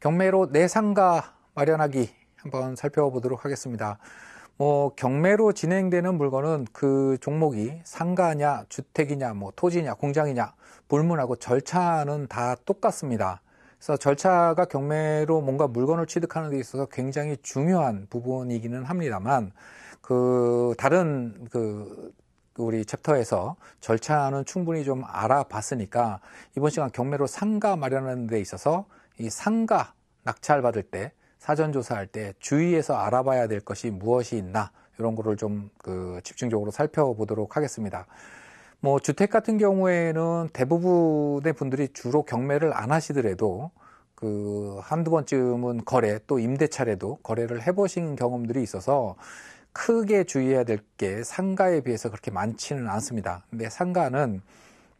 경매로 내 상가 마련하기 한번 살펴보도록 하겠습니다. 뭐 경매로 진행되는 물건은 그 종목이 상가냐, 주택이냐, 뭐 토지냐, 공장이냐 불문하고 절차는 다 똑같습니다. 그래서 절차가 경매로 뭔가 물건을 취득하는 데 있어서 굉장히 중요한 부분이기는 합니다만 그 다른 그, 그 우리 챕터에서 절차는 충분히 좀 알아봤으니까 이번 시간 경매로 상가 마련하는 데 있어서 이 상가 낙찰받을 때 사전 조사할 때 주의해서 알아봐야 될 것이 무엇이 있나 이런 거를 좀그 집중적으로 살펴보도록 하겠습니다. 뭐 주택 같은 경우에는 대부분의 분들이 주로 경매를 안 하시더라도 그 한두 번쯤은 거래 또 임대 차례도 거래를 해보신 경험들이 있어서 크게 주의해야 될 게 상가에 비해서 그렇게 많지는 않습니다. 근데 상가는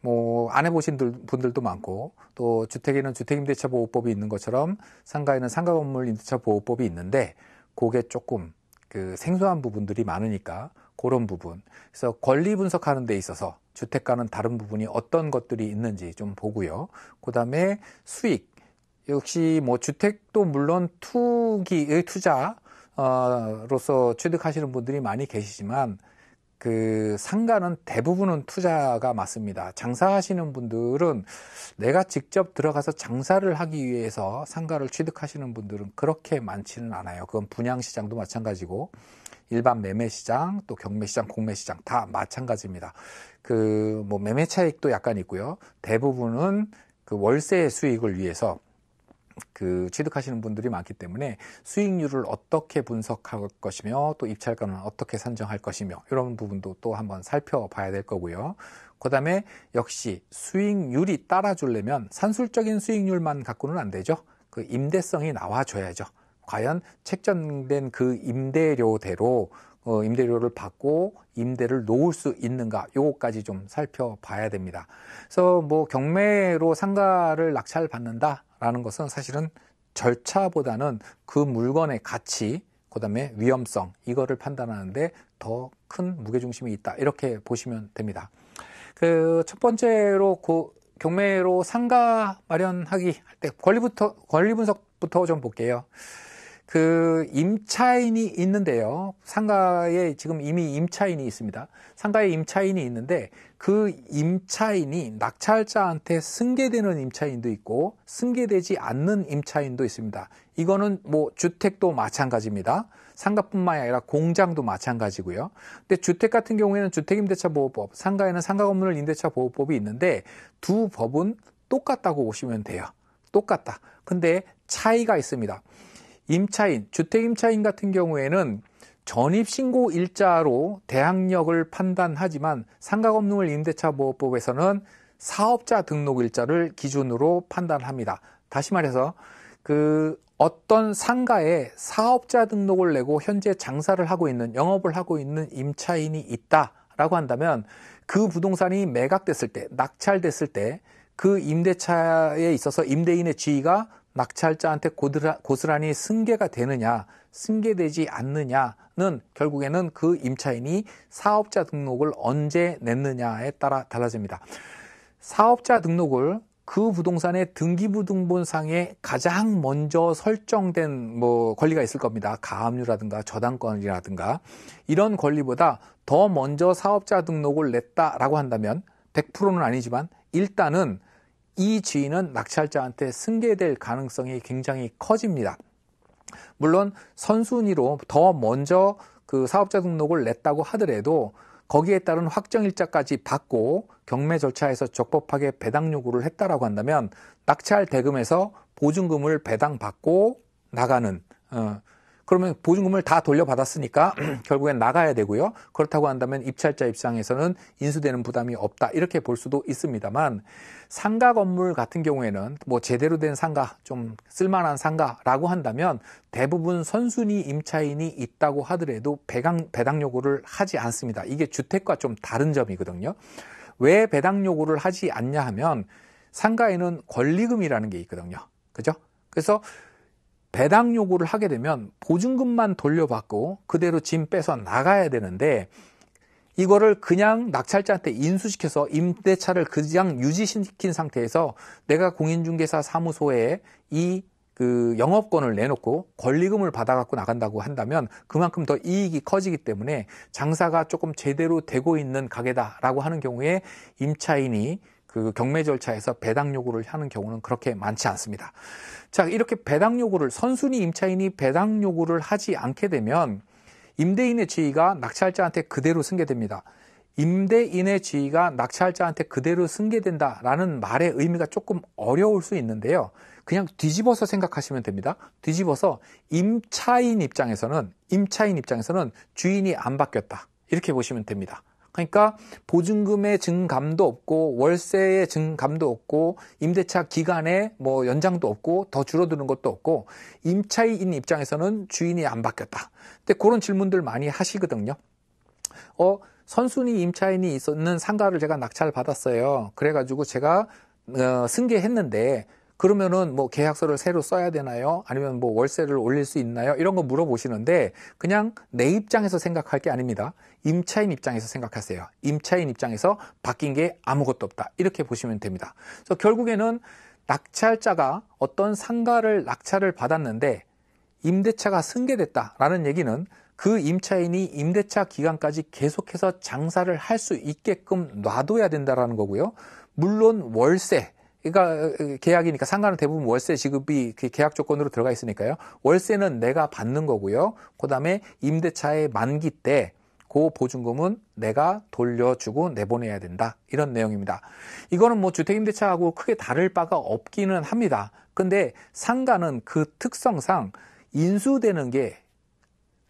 뭐, 안 해보신 분들도 많고, 또 주택에는 주택임대차보호법이 있는 것처럼 상가에는 상가건물 임대차보호법이 있는데, 그게 조금 그 생소한 부분들이 많으니까, 그런 부분. 그래서 권리 분석하는 데 있어서 주택과는 다른 부분이 어떤 것들이 있는지 좀 보고요. 그 다음에 수익. 역시 뭐 주택도 물론 투기의 투자, 어 로서 취득하시는 분들이 많이 계시지만 그 상가는 대부분은 투자가 맞습니다. 장사하시는 분들은 내가 직접 들어가서 장사를 하기 위해서 상가를 취득하시는 분들은 그렇게 많지는 않아요. 그건 분양 시장도 마찬가지고 일반 매매 시장, 또 경매 시장, 공매 시장 다 마찬가지입니다. 그 뭐 매매 차익도 약간 있고요. 대부분은 그 월세 수익을 위해서 그 취득하시는 분들이 많기 때문에 수익률을 어떻게 분석할 것이며 또 입찰가는 어떻게 산정할 것이며 이런 부분도 또 한번 살펴봐야 될 거고요. 그 다음에 역시 수익률이 따라주려면 산술적인 수익률만 갖고는 안 되죠. 그 임대성이 나와줘야죠. 과연 책정된 그 임대료대로 어, 임대료를 받고 임대를 놓을 수 있는가 요것까지좀 살펴봐야 됩니다. 그래서 뭐 경매로 상가를 낙찰 받는다 라는 것은 사실은 절차보다는 그 물건의 가치, 그 다음에 위험성, 이거를 판단하는데 더 큰 무게중심이 있다. 이렇게 보시면 됩니다. 그 첫 번째로 고, 경매로 상가 마련하기 할 때 권리부터, 권리 분석부터 좀 볼게요. 그 임차인이 있는데요. 상가에 지금 이미 임차인이 있습니다. 상가에 임차인이 있는데 그 임차인이 낙찰자한테 승계되는 임차인도 있고 승계되지 않는 임차인도 있습니다. 이거는 뭐 주택도 마찬가지입니다. 상가뿐만이 아니라 공장도 마찬가지고요. 근데 주택 같은 경우에는 주택임대차보호법, 상가에는 상가 건물 임대차 보호법이 있는데 두 법은 똑같다고 보시면 돼요. 똑같다. 근데 차이가 있습니다. 임차인, 주택 임차인 같은 경우에는 전입신고 일자로 대항력을 판단하지만 상가건물 임대차 보호법에서는 사업자 등록 일자를 기준으로 판단합니다. 다시 말해서 그 어떤 상가에 사업자 등록을 내고 현재 장사를 하고 있는 영업을 하고 있는 임차인이 있다라고 한다면 그 부동산이 매각됐을 때 낙찰됐을 때 그 임대차에 있어서 임대인의 지위가 낙찰자한테 고스란히 승계가 되느냐 승계되지 않느냐는 결국에는 그 임차인이 사업자 등록을 언제 냈느냐에 따라 달라집니다. 사업자 등록을 그 부동산의 등기부등본상에 가장 먼저 설정된 뭐 권리가 있을 겁니다. 가압류라든가 저당권이라든가 이런 권리보다 더 먼저 사업자 등록을 냈다라고 한다면 100%는 아니지만 일단은 이 지인은 낙찰자한테 승계될 가능성이 굉장히 커집니다. 물론 선순위로 더 먼저 그 사업자 등록을 냈다고 하더라도 거기에 따른 확정 일자까지 받고 경매 절차에서 적법하게 배당 요구를 했다라고 한다면 낙찰 대금에서 보증금을 배당받고 나가는 어, 그러면 보증금을 다 돌려받았으니까 결국엔 나가야 되고요. 그렇다고 한다면 입찰자 입장에서는 인수되는 부담이 없다 이렇게 볼 수도 있습니다만 상가 건물 같은 경우에는 뭐 제대로 된 상가 좀 쓸만한 상가라고 한다면 대부분 선순위 임차인이 있다고 하더라도 배당 배당 요구를 하지 않습니다. 이게 주택과 좀 다른 점이거든요. 왜 배당 요구를 하지 않냐 하면 상가에는 권리금이라는 게 있거든요. 그죠? 그래서 배당 요구를 하게 되면 보증금만 돌려받고 그대로 짐 빼서 나가야 되는데 이거를 그냥 낙찰자한테 인수시켜서 임대차를 그냥 유지시킨 상태에서 내가 공인중개사 사무소에 이 그 영업권을 내놓고 권리금을 받아갖고 나간다고 한다면 그만큼 더 이익이 커지기 때문에 장사가 조금 제대로 되고 있는 가게다라고 하는 경우에 임차인이 그 경매 절차에서 배당 요구를 하는 경우는 그렇게 많지 않습니다. 자, 이렇게 배당 요구를 선순위 임차인이 배당 요구를 하지 않게 되면 임대인의 지위가 낙찰자한테 그대로 승계됩니다. 임대인의 지위가 낙찰자한테 그대로 승계된다라는 말의 의미가 조금 어려울 수 있는데요. 그냥 뒤집어서 생각하시면 됩니다. 뒤집어서 임차인 입장에서는 임차인 입장에서는 주인이 안 바뀌었다. 이렇게 보시면 됩니다. 그러니까 보증금의 증감도 없고 월세의 증감도 없고 임대차 기간의 뭐 연장도 없고 더 줄어드는 것도 없고 임차인 입장에서는 주인이 안 바뀌었다. 근데 그런 질문들 많이 하시거든요. 어 선순위 임차인이 있는 상가를 제가 낙찰 받았어요. 그래가지고 제가 어, 승계했는데 그러면은 뭐 계약서를 새로 써야 되나요? 아니면 뭐 월세를 올릴 수 있나요? 이런 거 물어보시는데 그냥 내 입장에서 생각할 게 아닙니다. 임차인 입장에서 생각하세요. 임차인 입장에서 바뀐 게 아무것도 없다. 이렇게 보시면 됩니다. 그래서 결국에는 낙찰자가 어떤 상가를 낙찰을 받았는데 임대차가 승계됐다라는 얘기는 그 임차인이 임대차 기간까지 계속해서 장사를 할 수 있게끔 놔둬야 된다라는 거고요. 물론 월세 그러니까 어, 어, 계약이니까 상가는 대부분 월세 지급이 그 계약 조건으로 들어가 있으니까요. 월세는 내가 받는 거고요. 그다음에 임대차의 만기 때고 그 보증금은 내가 돌려주고 내보내야 된다. 이런 내용입니다. 이거는 뭐 주택임대차하고 크게 다를 바가 없기는 합니다. 근데 상가는 그 특성상 인수되는 게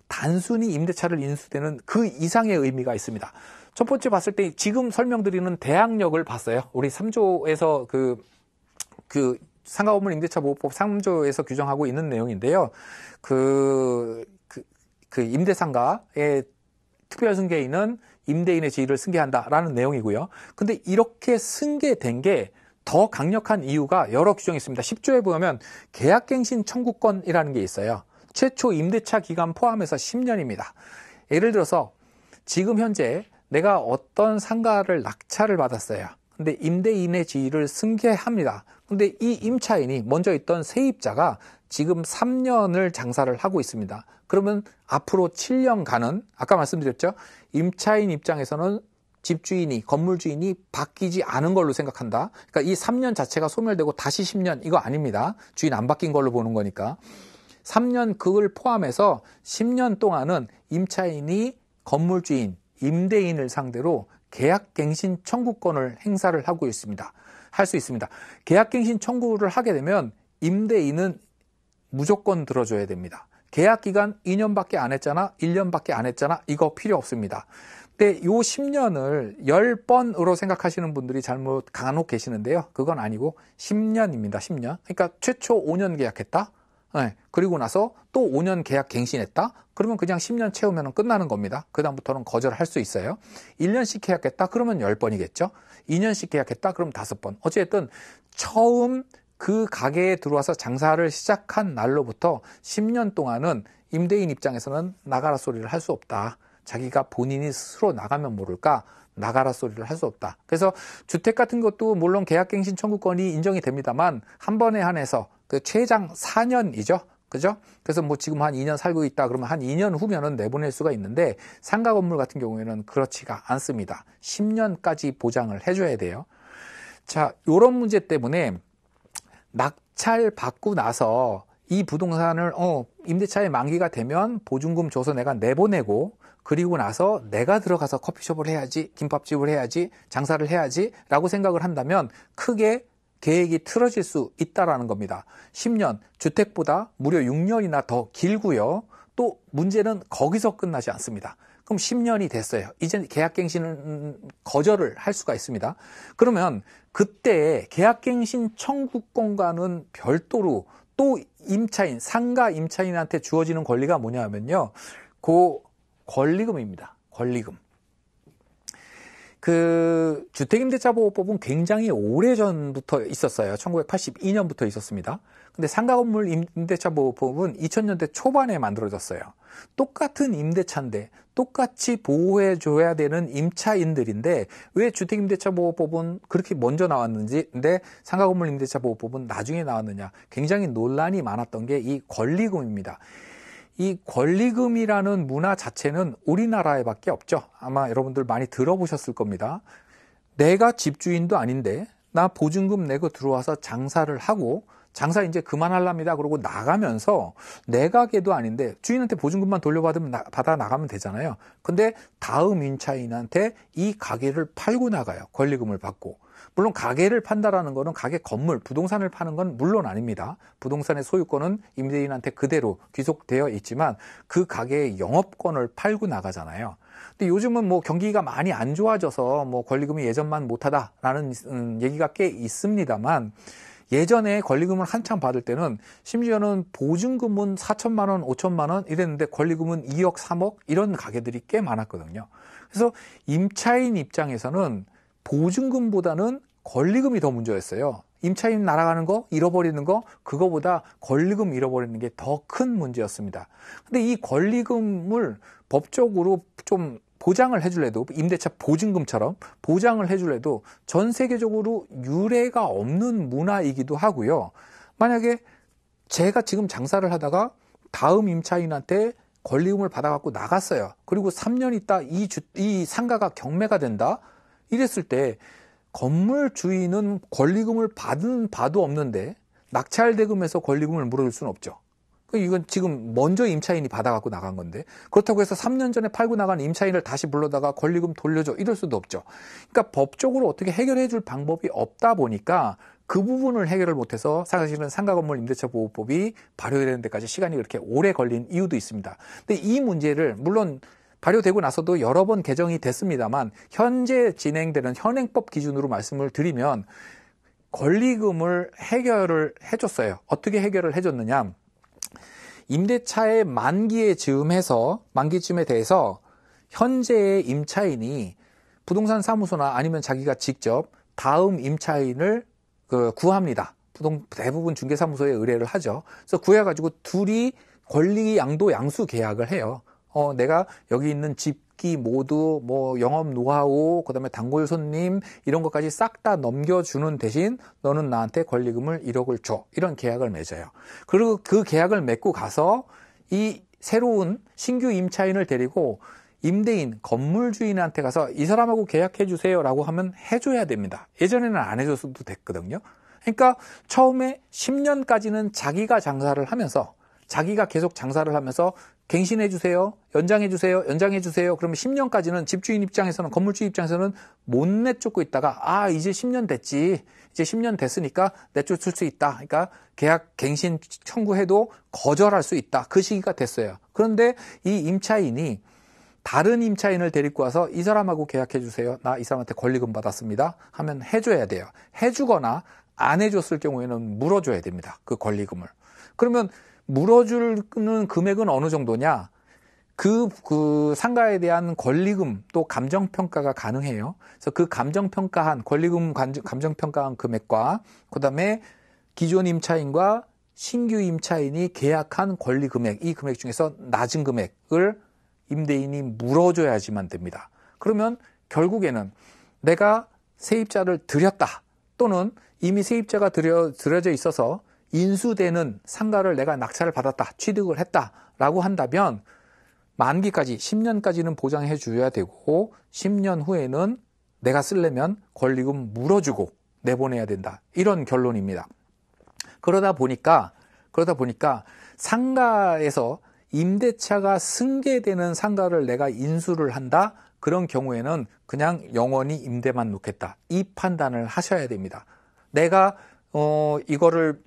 단순히 임대차를 인수되는 그 이상의 의미가 있습니다. 첫 번째 봤을 때 지금 설명드리는 대항력을 봤어요. 우리 3조에서 그, 그, 상가건물 임대차 보호법 3조에서 규정하고 있는 내용인데요. 그, 그, 그 임대상가의 특별승계인은 임대인의 지위를 승계한다라는 내용이고요. 근데 이렇게 승계된 게 더 강력한 이유가 여러 규정이 있습니다. 10조에 보면 계약갱신 청구권이라는 게 있어요. 최초 임대차 기간 포함해서 10년입니다. 예를 들어서 지금 현재 내가 어떤 상가를 낙찰을 받았어요. 근데 임대인의 지위를 승계합니다. 근데 이 임차인이 먼저 있던 세입자가 지금 3년을 장사를 하고 있습니다. 그러면 앞으로 7년간은 아까 말씀드렸죠. 임차인 입장에서는 집주인이 건물주인이 바뀌지 않은 걸로 생각한다. 그러니까 이 3년 자체가 소멸되고 다시 10년 이거 아닙니다. 주인 안 바뀐 걸로 보는 거니까. 3년 그걸 포함해서 10년 동안은 임차인이 건물주인 임대인을 상대로 계약갱신 청구권을 행사를 하고 있습니다. 할 수 있습니다. 계약갱신 청구를 하게 되면 임대인은 무조건 들어줘야 됩니다. 계약 기간 2년밖에 안 했잖아, 1년밖에 안 했잖아, 이거 필요 없습니다. 근데 요 10년을 10번으로 생각하시는 분들이 잘못 간혹 계시는데요. 그건 아니고 10년입니다, 10년. 그러니까 최초 5년 계약했다, 네, 그리고 나서 또 5년 계약 갱신했다? 그러면 그냥 10년 채우면 끝나는 겁니다. 그다음부터는 거절할 수 있어요. 1년씩 계약했다? 그러면 10번이겠죠? 2년씩 계약했다? 그럼 5번. 어쨌든 처음 그 가게에 들어와서 장사를 시작한 날로부터 10년 동안은 임대인 입장에서는 나가라 소리를 할 수 없다. 자기가 본인이 스스로 나가면 모를까 나가라 소리를 할 수 없다. 그래서 주택 같은 것도 물론 계약갱신 청구권이 인정이 됩니다만 한 번에 한해서 그 최장 4년이죠. 그죠? 그래서 뭐 지금 한 2년 살고 있다 그러면 한 2년 후면은 내보낼 수가 있는데 상가 건물 같은 경우에는 그렇지가 않습니다. 10년까지 보장을 해줘야 돼요. 자, 요런 문제 때문에 낙찰 받고 나서 이 부동산을 어 임대차의 만기가 되면 보증금 줘서 내가 내보내고 그리고 나서 내가 들어가서 커피숍을 해야지 김밥집을 해야지 장사를 해야지라고 생각을 한다면 크게 계획이 틀어질 수 있다라는 겁니다. 10년 주택보다 무려 6년이나 더 길고요. 또 문제는 거기서 끝나지 않습니다. 그럼 10년이 됐어요. 이제 계약갱신은 거절을 할 수가 있습니다. 그러면 그때 계약갱신 청구권과는 별도로 또 임차인, 상가 임차인한테 주어지는 권리가 뭐냐면요. 그 권리금입니다. 권리금. 그 주택임대차보호법은 굉장히 오래 전부터 있었어요. 1982년부터 있었습니다. 근데 상가건물 임대차보호법은 2000년대 초반에 만들어졌어요. 똑같은 임대차인데 똑같이 보호해줘야 되는 임차인들인데 왜 주택임대차보호법은 그렇게 먼저 나왔는지 근데 상가건물 임대차보호법은 나중에 나왔느냐 굉장히 논란이 많았던 게 이 권리금입니다. 이 권리금이라는 문화 자체는 우리나라에밖에 없죠. 아마 여러분들 많이 들어보셨을 겁니다. 내가 집주인도 아닌데 나 보증금 내고 들어와서 장사를 하고 장사 이제 그만할랍니다. 그러고 나가면서 내가 걔도 아닌데 주인한테 보증금만 돌려받으면 나, 받아 나가면 되잖아요. 근데 다음 임차인한테 이 가게를 팔고 나가요. 권리금을 받고. 물론 가게를 판다라는 것은 가게 건물, 부동산을 파는 건 물론 아닙니다. 부동산의 소유권은 임대인한테 그대로 귀속되어 있지만 그 가게의 영업권을 팔고 나가잖아요. 근데 요즘은 뭐 경기가 많이 안 좋아져서 뭐 권리금이 예전만 못하다라는 음, 얘기가 꽤 있습니다만 예전에 권리금을 한참 받을 때는 심지어는 보증금은 4천만 원, 5천만 원 이랬는데 권리금은 2억, 3억 이런 가게들이 꽤 많았거든요. 그래서 임차인 입장에서는 보증금보다는 권리금이 더 문제였어요. 임차인 날아가는 거, 잃어버리는 거, 그거보다 권리금 잃어버리는 게 더 큰 문제였습니다. 근데 이 권리금을 법적으로 좀 보장을 해줄래도 임대차 보증금처럼 보장을 해줄래도 전 세계적으로 유례가 없는 문화이기도 하고요. 만약에 제가 지금 장사를 하다가 다음 임차인한테 권리금을 받아갖고 나갔어요. 그리고 3년 있다 이, 주, 이 상가가 경매가 된다. 이랬을 때 건물 주인은 권리금을 받은 바도 없는데 낙찰 대금에서 권리금을 물어줄 수는 없죠. 그 이건 지금 먼저 임차인이 받아갖고 나간 건데 그렇다고 해서 3년 전에 팔고 나간 임차인을 다시 불러다가 권리금 돌려줘 이럴 수도 없죠. 그러니까 법적으로 어떻게 해결해 줄 방법이 없다 보니까 그 부분을 해결을 못해서 사실은 상가건물 임대차보호법이 발효되는 데까지 시간이 그렇게 오래 걸린 이유도 있습니다. 근데 이 문제를 물론 발효되고 나서도 여러 번 개정이 됐습니다만 현재 진행되는 현행법 기준으로 말씀을 드리면 권리금을 해결을 해줬어요. 어떻게 해결을 해줬느냐? 임대차의 만기에 즈음해서 만기쯤에 대해서 현재의 임차인이 부동산 사무소나 아니면 자기가 직접 다음 임차인을 그 구합니다. 부동 대부분 중개사무소에 의뢰를 하죠. 그래서 구해가지고 둘이 권리 양도 양수 계약을 해요. 어, 내가 여기 있는 집기 모두 뭐 영업 노하우 그다음에 단골 손님 이런 것까지 싹 다 넘겨주는 대신 너는 나한테 권리금을 1억을 줘 이런 계약을 맺어요. 그리고 그 계약을 맺고 가서 이 새로운 신규 임차인을 데리고 임대인, 건물주인한테 가서 이 사람하고 계약해 주세요라고 하면 해줘야 됩니다. 예전에는 안 해줬어도 됐거든요. 그러니까 처음에 10년까지는 자기가 장사를 하면서 자기가 계속 장사를 하면서 갱신해 주세요. 연장해 주세요. 연장해 주세요. 그러면 10년까지는 집주인 입장에서는 건물주 입장에서는 못 내쫓고 있다가 아, 이제 10년 됐지. 이제 10년 됐으니까 내쫓을 수 있다. 그러니까 계약 갱신 청구해도 거절할 수 있다. 그 시기가 됐어요. 그런데 이 임차인이 다른 임차인을 데리고 와서 이 사람하고 계약해 주세요. 나 이 사람한테 권리금 받았습니다. 하면 해줘야 돼요. 해주거나 안 해줬을 경우에는 물어줘야 됩니다. 그 권리금을. 그러면 물어주는 금액은 어느 정도냐? 그, 그 상가에 대한 권리금 또 감정평가가 가능해요. 그래서 그 감정평가한, 권리금 감정평가한 금액과, 그 다음에 기존 임차인과 신규 임차인이 계약한 권리 금액, 이 금액 중에서 낮은 금액을 임대인이 물어줘야지만 됩니다. 그러면 결국에는 내가 세입자를 들였다 또는 이미 세입자가 들여, 들여져 있어서 인수되는 상가를 내가 낙찰을 받았다, 취득을 했다라고 한다면 만기까지 10년까지는 보장해 줘야 되고 10년 후에는 내가 쓰려면 권리금 물어주고 내보내야 된다. 이런 결론입니다. 그러다 보니까 그러다 보니까 상가에서 임대차가 승계되는 상가를 내가 인수를 한다. 그런 경우에는 그냥 영원히 임대만 놓겠다. 이 판단을 하셔야 됩니다. 내가 어 이거를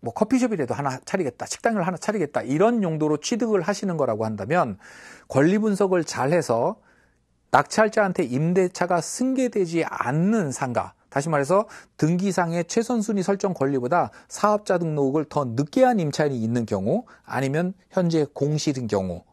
뭐 커피숍이라도 하나 차리겠다, 식당을 하나 차리겠다 이런 용도로 취득을 하시는 거라고 한다면 권리 분석을 잘해서 낙찰자한테 임대차가 승계되지 않는 상가, 다시 말해서 등기상의 최선순위 설정 권리보다 사업자 등록을 더 늦게 한 임차인이 있는 경우 아니면 현재 공실인 경우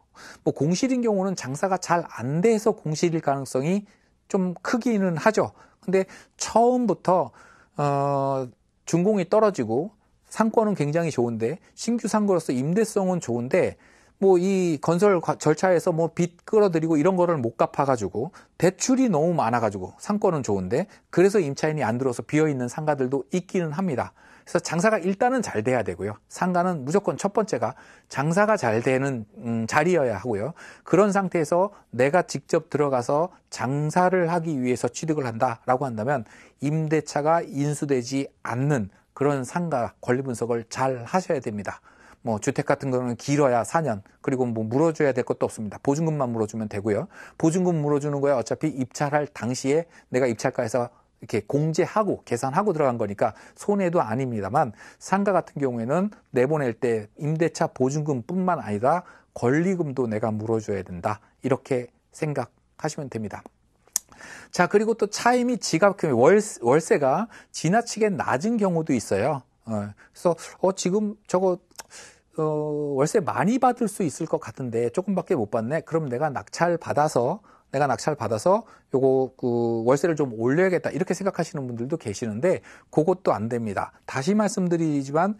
뭐 공실인 경우는 장사가 잘 안 돼서 공실일 가능성이 좀 크기는 하죠. 근데 처음부터 어, 준공이 떨어지고 상권은 굉장히 좋은데 신규 상거로서 임대성은 좋은데 뭐 이 건설 절차에서 뭐 빚 끌어들이고 이런 거를 못 갚아가지고 대출이 너무 많아가지고 상권은 좋은데 그래서 임차인이 안 들어서 비어있는 상가들도 있기는 합니다. 그래서 장사가 일단은 잘 돼야 되고요. 상가는 무조건 첫 번째가 장사가 잘 되는 음, 자리여야 하고요. 그런 상태에서 내가 직접 들어가서 장사를 하기 위해서 취득을 한다라고 한다면 임대차가 인수되지 않는 그런 상가 권리 분석을 잘 하셔야 됩니다. 뭐 주택 같은 거는 길어야 4년 그리고 뭐 물어줘야 될 것도 없습니다. 보증금만 물어주면 되고요. 보증금 물어주는 거야 어차피 입찰할 당시에 내가 입찰가에서 이렇게 공제하고 계산하고 들어간 거니까 손해도 아닙니다만 상가 같은 경우에는 내보낼 때 임대차 보증금뿐만 아니라 권리금도 내가 물어줘야 된다 이렇게 생각하시면 됩니다. 자, 그리고 또 차임이 지갑 금 그 월, 월세가 지나치게 낮은 경우도 있어요. 어, 그래서 어, 지금 저거 어, 월세 많이 받을 수 있을 것 같은데 조금밖에 못 받네. 그럼 내가 낙찰 받아서 내가 낙찰 받아서 요거 그 월세를 좀 올려야겠다 이렇게 생각하시는 분들도 계시는데 그것도 안 됩니다. 다시 말씀드리지만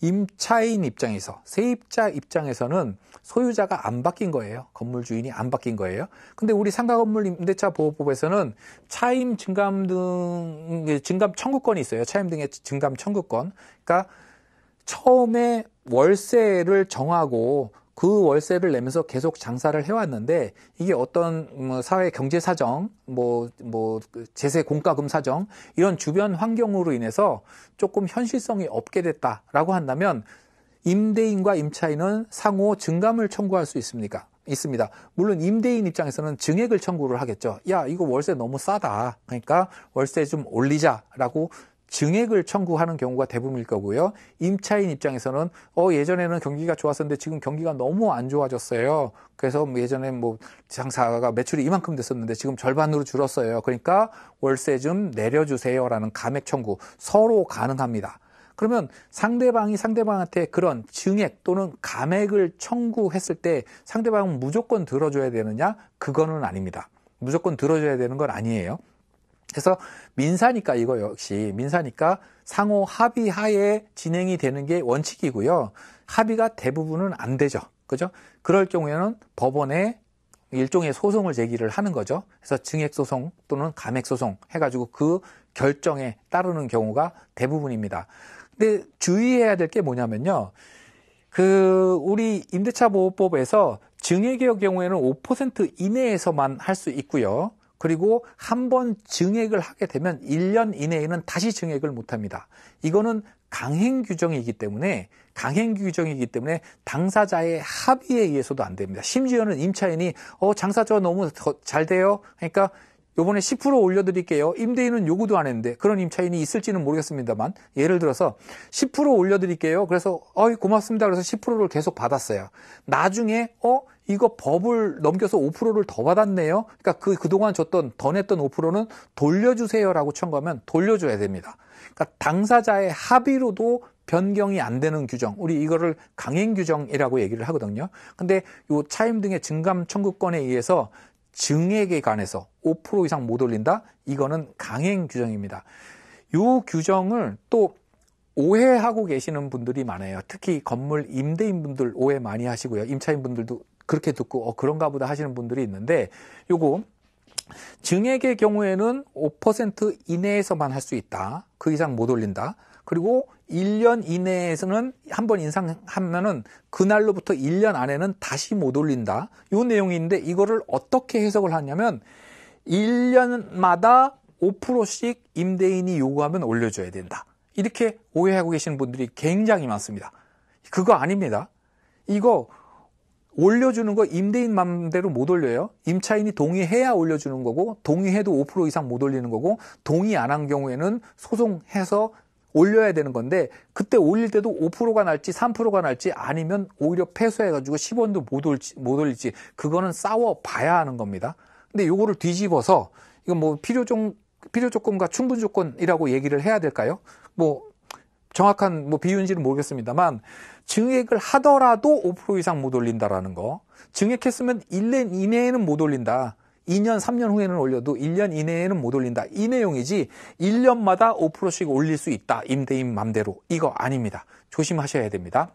임차인 입장에서 세입자 입장에서는 소유자가 안 바뀐 거예요. 건물 주인이 안 바뀐 거예요. 근데 우리 상가 건물 임대차 보호법에서는 차임 증감 등 증감 청구권이 있어요. 차임 등의 증감 청구권. 그러니까 처음에 월세를 정하고 그 월세를 내면서 계속 장사를 해왔는데 이게 어떤 음, 사회 경제 사정, 뭐, 뭐, 제세 공과금 사정, 이런 주변 환경으로 인해서 조금 현실성이 없게 됐다라고 한다면 임대인과 임차인은 상호 증감을 청구할 수 있습니까? 있습니다. 물론 임대인 입장에서는 증액을 청구를 하겠죠. 야, 이거 월세 너무 싸다. 그러니까 월세 좀 올리자라고 증액을 청구하는 경우가 대부분일 거고요. 임차인 입장에서는 어 예전에는 경기가 좋았었는데 지금 경기가 너무 안 좋아졌어요. 그래서 뭐 예전에 뭐 장사가 매출이 이만큼 됐었는데 지금 절반으로 줄었어요. 그러니까 월세 좀 내려주세요라는 감액 청구 서로 가능합니다. 그러면 상대방이 상대방한테 그런 증액 또는 감액을 청구했을 때 상대방은 무조건 들어줘야 되느냐? 그거는 아닙니다. 무조건 들어줘야 되는 건 아니에요. 그래서 민사니까 이거 역시 민사니까 상호 합의 하에 진행이 되는 게 원칙이고요. 합의가 대부분은 안 되죠. 그죠? 그럴 경우에는 법원에 일종의 소송을 제기를 하는 거죠. 그래서 증액소송 또는 감액소송 해가지고 그 결정에 따르는 경우가 대부분입니다. 근데 주의해야 될 게 뭐냐면요. 그 우리 임대차 보호법에서 증액의 경우에는 5% 이내에서만 할 수 있고요. 그리고 한 번 증액을 하게 되면 1년 이내에는 다시 증액을 못 합니다. 이거는 강행 규정이기 때문에 강행 규정이기 때문에 당사자의 합의에 의해서도 안 됩니다. 심지어는 임차인이 어 장사 저 너무 잘 돼요. 그러니까 요번에 10% 올려드릴게요. 임대인은 요구도 안 했는데 그런 임차인이 있을지는 모르겠습니다만 예를 들어서 10% 올려드릴게요. 그래서 어이 고맙습니다. 그래서 10%를 계속 받았어요. 나중에 어 이거 법을 넘겨서 5%를 더 받았네요. 그러니까 그 그동안 줬던 더 냈던 5%는 돌려주세요라고 청구하면 돌려줘야 됩니다. 그러니까 당사자의 합의로도 변경이 안 되는 규정, 우리 이거를 강행 규정이라고 얘기를 하거든요. 근데 이 차임 등의 증감 청구권에 의해서 증액에 관해서 5% 이상 못 올린다? 이거는 강행 규정입니다. 이 규정을 또 오해하고 계시는 분들이 많아요. 특히 건물 임대인분들 오해 많이 하시고요. 임차인분들도 그렇게 듣고 어 그런가 보다 하시는 분들이 있는데 요거 증액의 경우에는 5% 이내에서만 할 수 있다. 그 이상 못 올린다. 그리고 1년 이내에서는 한 번 인상하면은 그날로부터 1년 안에는 다시 못 올린다. 요 내용인데 이거를 어떻게 해석을 하냐면 1년마다 5%씩 임대인이 요구하면 올려줘야 된다. 이렇게 오해하고 계시는 분들이 굉장히 많습니다. 그거 아닙니다. 이거 올려주는 거 임대인 맘대로 못 올려요. 임차인이 동의해야 올려주는 거고 동의해도 5% 이상 못 올리는 거고 동의 안 한 경우에는 소송해서 올려야 되는 건데 그때 올릴 때도 5%가 날지 3%가 날지 아니면 오히려 패소해가지고 10원도 못, 올지, 못 올릴지 그거는 싸워봐야 하는 겁니다. 근데 요거를 뒤집어서 이건 뭐 필요종 필요 조건과 충분 조건이라고 얘기를 해야 될까요? 뭐 정확한 뭐 비유인지는 모르겠습니다만 증액을 하더라도 5% 이상 못 올린다라는 거. 증액했으면 1년 이내에는 못 올린다. 2년, 3년 후에는 올려도 1년 이내에는 못 올린다. 이 내용이지 1년마다 5%씩 올릴 수 있다. 임대인 맘대로. 이거 아닙니다. 조심하셔야 됩니다.